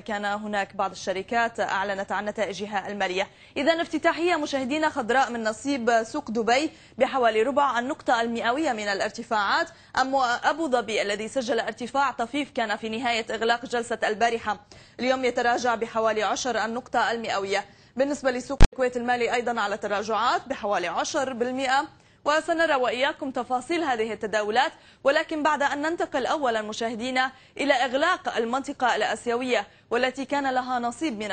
كان هناك بعض الشركات أعلنت عن نتائجها المالية إذا افتتاحية مشاهدينا خضراء من نصيب سوق دبي بحوالي ربع النقطة المئوية من الارتفاعات أما أبو ظبي الذي سجل ارتفاع طفيف كان في نهاية إغلاق جلسة البارحة اليوم يتراجع بحوالي عشر النقطة المئوية بالنسبة لسوق الكويت المالي أيضا على تراجعات بحوالي 10% وسنرى وإياكم تفاصيل هذه التداولات ولكن بعد أن ننتقل أولا مشاهدينا إلى إغلاق المنطقة الأسيوية والتي كان لها نصيب من